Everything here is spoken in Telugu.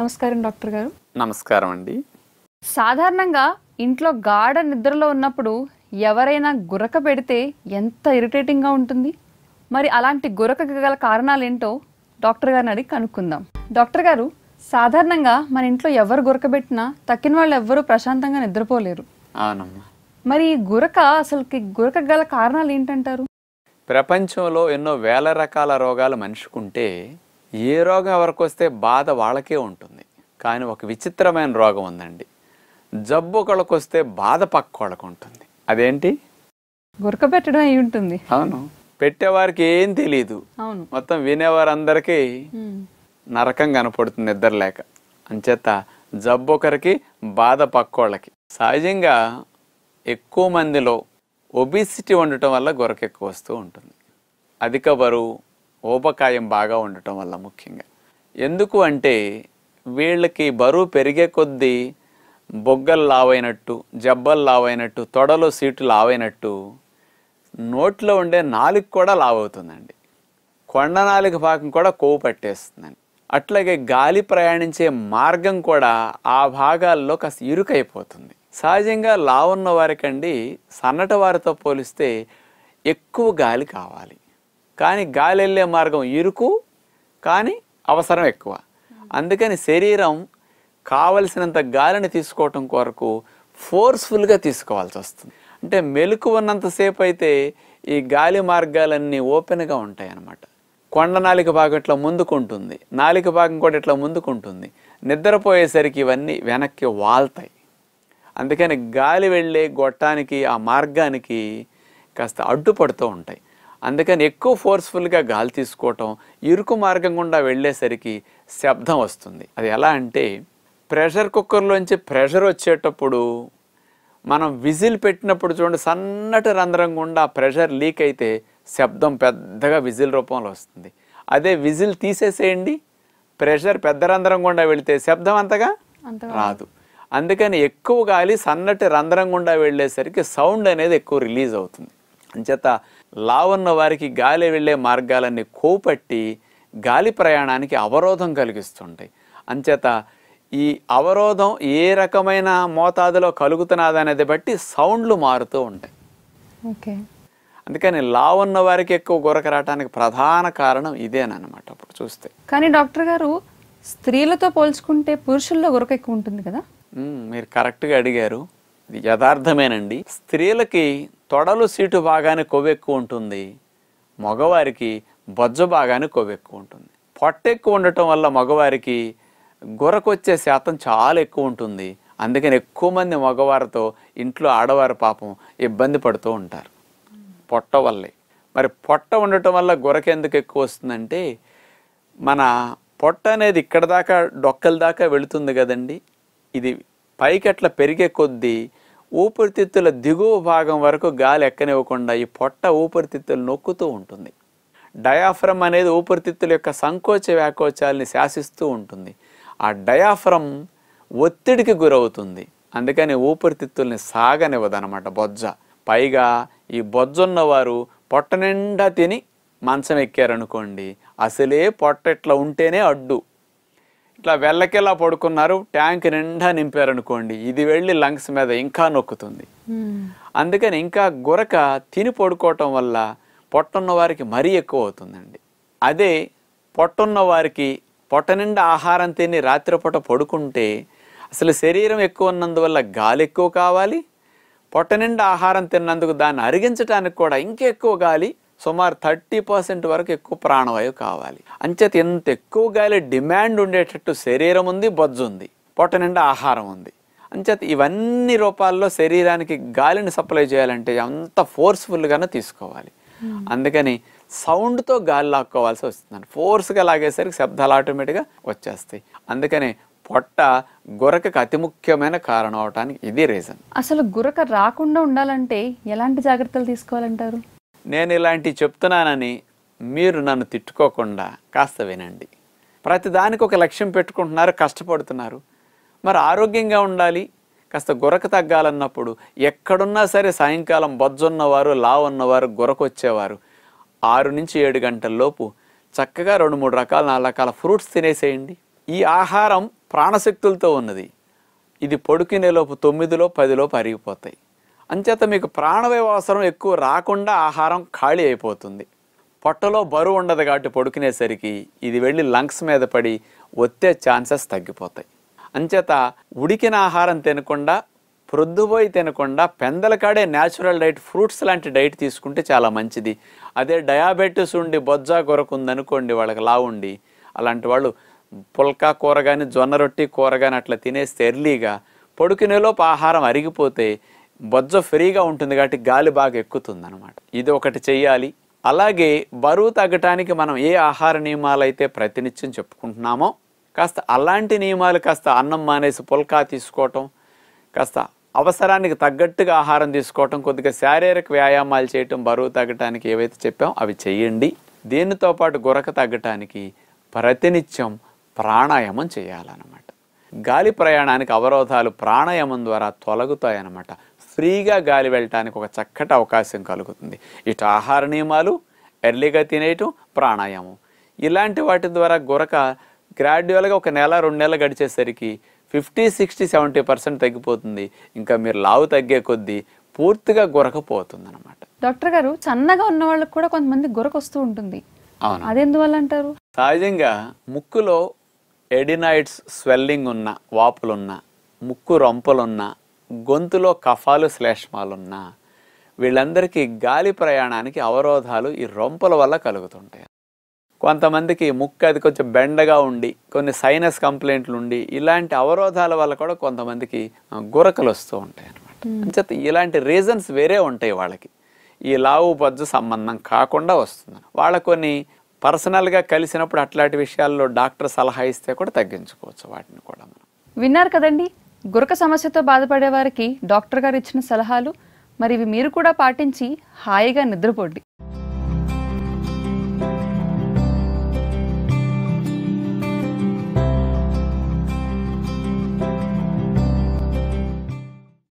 నమస్కారం డాక్టర్ గారు నమస్కారం అండి సాధారణంగా ఇంట్లో గాఢ నిద్రలో ఉన్నప్పుడు ఎవరైనా గురక పెడితే ఎంత ఇరిటేటింగ్గా ఉంటుంది మరి అలాంటి గురక గల కారణాలు ఏంటో డాక్టర్ గారిని అడిగి కనుక్కుందాం డాక్టర్ గారు సాధారణంగా మన ఇంట్లో ఎవరు గురకబెట్టినా తక్కిన వాళ్ళు ఎవ్వరూ ప్రశాంతంగా నిద్రపోలేరు అవునమ్మా మరి గురక అసలుకి గురక గల కారణాలు ఏంటంటారు ప్రపంచంలో ఎన్నో వేల రకాల రోగాలు మనుషుకుంటే ఏ రోగం ఎవరికి వస్తే బాధ వాళ్ళకే ఉంటుంది కానీ ఒక విచిత్రమైన రోగం ఉందండి జబ్బు ఒకళ్ళకి వస్తే బాధ పక్క వాళ్ళకు ఉంటుంది అదేంటి గురకబెట్టడం అయి ఉంటుంది అవును పెట్టేవారికి ఏం తెలియదు అవును మొత్తం వినేవారందరికీ నరకం కనపడుతుంది నిద్ర లేక అంచేత జబ్బు ఒకరికి బాధ పక్కోళ్ళకి సహజంగా ఎక్కువ మందిలో ఒబిసిటీ ఉండటం వల్ల గొరకెక్కువ వస్తూ ఉంటుంది అధిక బరువు ఊబకాయం బాగా ఉండటం వల్ల ముఖ్యంగా ఎందుకు అంటే వీళ్ళకి బరువు పెరిగే కొద్దీ బొగ్గలు లావైనట్టు జబ్బలు లావైనట్టు తొడలో సీటు లావైనట్టు నోట్లో ఉండే నాలుగు కూడా లావవుతుందండి కొండ నాలుగు భాగం కూడా కొవ్వు పట్టేస్తుందండి అట్లాగే గాలి ప్రయాణించే మార్గం కూడా ఆ భాగాల్లో కాస్త ఇరుకైపోతుంది సహజంగా లావున్న వారికండి సన్నటి వారితో పోలిస్తే ఎక్కువ గాలి కావాలి కానీ గాలి వెళ్ళే మార్గం ఇరుకు కానీ అవసరం ఎక్కువ అందుకని శరీరం కావలసినంత గాలిని తీసుకోవటం కొరకు ఫోర్స్ఫుల్గా తీసుకోవాల్సి వస్తుంది అంటే మెలకు ఉన్నంతసేపు అయితే ఈ గాలి మార్గాలన్నీ ఓపెన్గా ఉంటాయి అన్నమాట కొండ నాలిక భాగం ఇట్లా ముందుకుంటుంది నాలిక భాగం కూడా ఇట్లా ముందుకుంటుంది నిద్రపోయేసరికి ఇవన్నీ వెనక్కి వాల్తాయి అందుకని గాలి వెళ్ళే గొట్టానికి ఆ మార్గానికి కాస్త అడ్డుపడుతూ ఉంటాయి అందుకని ఎక్కువ ఫోర్స్ఫుల్గా గాలి తీసుకోవటం ఇరుకు మార్గం గుండా వెళ్ళేసరికి శబ్దం వస్తుంది అది ఎలా అంటే ప్రెషర్ కుక్కర్లోంచి ప్రెషర్ వచ్చేటప్పుడు మనం విజిల్ పెట్టినప్పుడు చూడండి సన్నటి రంధ్రం గుండా ప్రెషర్ లీక్ అయితే శబ్దం పెద్దగా విజిల్ రూపంలో వస్తుంది అదే విజిల్ తీసేసేయండి ప్రెషర్ పెద్ద రంధ్రం గుండా వెళితే శబ్దం అంతగా రాదు అందుకని ఎక్కువ గాలి సన్నటి రంధ్రం గుండా వెళ్ళేసరికి సౌండ్ అనేది ఎక్కువ రిలీజ్ అవుతుంది అంచేత లావున్న వారికి గాలి వెళ్ళే మార్గాలన్నీ కోపట్టి గాలి ప్రయాణానికి అవరోధం కలిగిస్తుంటాయి అంచేత ఈ అవరోధం ఏ రకమైన మోతాదులో కలుగుతున్నదనేది బట్టి సౌండ్లు మారుతూ ఉంటాయి ఓకే అందుకని లావ్ ఉన్న వారికి ఎక్కువ గొరక రావడానికి ప్రధాన కారణం ఇదేనమాట అప్పుడు చూస్తే కానీ డాక్టర్ గారు స్త్రీలతో పోల్చుకుంటే పురుషుల్లో గొరక ఎక్కువ ఉంటుంది కదా మీరు కరెక్ట్గా అడిగారు ఇది యథార్థమేనండి స్త్రీలకి తొడలు సీటు బాగానే కొవ్వెక్కువ ఉంటుంది మగవారికి బొజ్జ బాగానే కొవ్వెక్కువ ఉంటుంది పొట్టెక్కువ ఉండటం వల్ల మగవారికి గురకొచ్చే శాతం చాలా ఎక్కువ ఉంటుంది అందుకని ఎక్కువ మంది మగవారితో ఇంట్లో ఆడవారి పాపం ఇబ్బంది పడుతూ ఉంటారు పొట్ట వల్లే మరి పొట్ట ఉండటం వల్ల గురకెందుకు ఎక్కువ వస్తుందంటే మన పొట్ట అనేది ఇక్కడ దాకా డొక్కల దాకా వెళుతుంది కదండి ఇది పైకి అట్లా పెరిగే కొద్దీ ఊపిరితిత్తుల దిగువ భాగం వరకు గాలి ఎక్కనివ్వకుండా ఈ పొట్ట ఊపిరితిత్తులు నొక్కుతూ ఉంటుంది డయాఫ్రమ్ అనేది ఊపిరితిత్తుల యొక్క సంకోచ వ్యాకోచాలని శాసిస్తూ ఉంటుంది ఆ డయాఫ్రమ్ ఒత్తిడికి గురవుతుంది అందుకని ఊపిరితిత్తుల్ని సాగనివ్వదనమాట బొజ్జ పైగా ఈ ఉన్నవారు పొట్ట నిండా తిని మంచం ఎక్కారనుకోండి అసలే పొట్ట ఇట్లా ఉంటేనే అడ్డు ఇట్లా వెళ్ళకేలా పడుకున్నారు ట్యాంక్ నిండా నింపారనుకోండి ఇది వెళ్ళి లంగ్స్ మీద ఇంకా నొక్కుతుంది hmm. అందుకని ఇంకా గురక తిని పడుకోవటం వల్ల పొట్టున్న వారికి మరీ ఎక్కువ అవుతుందండి అదే పొట్టున్న వారికి పొట్ట నిండా ఆహారం తిని రాత్రిపూట పడుకుంటే అసలు శరీరం ఎక్కువ ఉన్నందువల్ల గాలి ఎక్కువ కావాలి పొట్ట నిండా ఆహారం తిన్నందుకు దాన్ని అరిగించడానికి కూడా ఇంకెక్కువ గాలి సుమారు థర్టీ పర్సెంట్ వరకు ఎక్కువ ప్రాణవాయువు కావాలి అంచేత ఎంత ఎక్కువ గాలి డిమాండ్ ఉండేటట్టు శరీరం ఉంది బొజ్జు ఉంది పొట్ట నిండా ఆహారం ఉంది అంచేత ఇవన్నీ రూపాల్లో శరీరానికి గాలిని సప్లై చేయాలంటే అంత ఫోర్స్ఫుల్గానే తీసుకోవాలి అందుకని సౌండ్తో గాలి లాక్కోవాల్సి వస్తుందని ఫోర్స్గా లాగేసరికి శబ్దాలు ఆటోమేటిక్గా వచ్చేస్తాయి అందుకని పొట్ట గురకకి అతి ముఖ్యమైన కారణం అవటానికి ఇది రీజన్ అసలు గురక రాకుండా ఉండాలంటే ఎలాంటి జాగ్రత్తలు తీసుకోవాలంటారు నేను ఇలాంటివి చెప్తున్నానని మీరు నన్ను తిట్టుకోకుండా కాస్త వినండి ప్రతిదానికి ఒక లక్ష్యం పెట్టుకుంటున్నారు కష్టపడుతున్నారు మరి ఆరోగ్యంగా ఉండాలి కాస్త గురక తగ్గాలన్నప్పుడు ఎక్కడున్నా సరే సాయంకాలం బొజ్జున్నవారు లావున్నవారు గురకొచ్చేవారు ఆరు నుంచి ఏడు గంటల్లోపు చక్కగా రెండు మూడు రకాల నాలుగు రకాల ఫ్రూట్స్ తినేసేయండి ఈ ఆహారం ప్రాణశక్తులతో ఉన్నది ఇది లోపు తొమ్మిదిలో పదిలోపు అరిగిపోతాయి అంచేత మీకు ప్రాణవయవ అవసరం ఎక్కువ రాకుండా ఆహారం ఖాళీ అయిపోతుంది పొట్టలో బరువు ఉండదు కాబట్టి పడుకునేసరికి ఇది వెళ్ళి లంగ్స్ మీద పడి ఒత్తే ఛాన్సెస్ తగ్గిపోతాయి అంచేత ఉడికిన ఆహారం తినకుండా ప్రొద్దుపోయి తినకుండా పెందలకాడే న్యాచురల్ డైట్ ఫ్రూట్స్ లాంటి డైట్ తీసుకుంటే చాలా మంచిది అదే డయాబెటీస్ ఉండి బొజ్జా ఉందనుకోండి వాళ్ళకి లావుండి అలాంటి వాళ్ళు పుల్కా కూర కానీ జొన్న రొట్టి కూర కానీ అట్లా తినేస్తే ఎర్లీగా పడుకునేలోపు ఆహారం అరిగిపోతే బొజ్జ ఫ్రీగా ఉంటుంది కాబట్టి గాలి బాగా ఎక్కుతుంది అనమాట ఇది ఒకటి చేయాలి అలాగే బరువు తగ్గటానికి మనం ఏ ఆహార నియమాలు అయితే ప్రతినిత్యం చెప్పుకుంటున్నామో కాస్త అలాంటి నియమాలు కాస్త అన్నం మానేసి పుల్కా తీసుకోవటం కాస్త అవసరానికి తగ్గట్టుగా ఆహారం తీసుకోవటం కొద్దిగా శారీరక వ్యాయామాలు చేయటం బరువు తగ్గటానికి ఏవైతే చెప్పామో అవి చేయండి దీనితో పాటు గురక తగ్గటానికి ప్రతినిత్యం ప్రాణాయామం చేయాలన్నమాట గాలి ప్రయాణానికి అవరోధాలు ప్రాణాయామం ద్వారా తొలగుతాయన్నమాట ఫ్రీగా గాలి వెళ్ళటానికి ఒక చక్కటి అవకాశం కలుగుతుంది ఇటు ఆహార నియమాలు ఎర్లీగా తినేయటం ప్రాణాయామం ఇలాంటి వాటి ద్వారా గురక గ్రాడ్యువల్గా ఒక నెల రెండు నెలలు గడిచేసరికి ఫిఫ్టీ సిక్స్టీ సెవెంటీ పర్సెంట్ తగ్గిపోతుంది ఇంకా మీరు లావు తగ్గే కొద్దీ పూర్తిగా గురకపోతుంది అనమాట డాక్టర్ గారు చన్నగా ఉన్న వాళ్ళకి కూడా కొంతమంది గురక వస్తూ ఉంటుంది అవును అదెందువల్ల అంటారు సహజంగా ముక్కులో ఎడినాయిడ్స్ స్వెల్లింగ్ ఉన్న వాపులున్న ముక్కు రొంపలున్నా గొంతులో కఫాలు శ్లేష్మాలున్నా వీళ్ళందరికీ గాలి ప్రయాణానికి అవరోధాలు ఈ రొంపల వల్ల కలుగుతుంటాయి కొంతమందికి ముక్క అది కొంచెం బెండగా ఉండి కొన్ని సైనస్ కంప్లైంట్లు ఉండి ఇలాంటి అవరోధాల వల్ల కూడా కొంతమందికి గురకలు వస్తూ ఉంటాయి అనమాట అంచేత ఇలాంటి రీజన్స్ వేరే ఉంటాయి వాళ్ళకి ఈ లావు పజ్జు సంబంధం కాకుండా వస్తుంది వాళ్ళ కొన్ని పర్సనల్గా కలిసినప్పుడు అట్లాంటి విషయాల్లో డాక్టర్ సలహా ఇస్తే కూడా తగ్గించుకోవచ్చు వాటిని కూడా మనం విన్నారు కదండి గురక సమస్యతో బాధపడే వారికి డాక్టర్ గారు ఇచ్చిన సలహాలు మరి ఇవి మీరు కూడా పాటించి హాయిగా నిద్రపోండి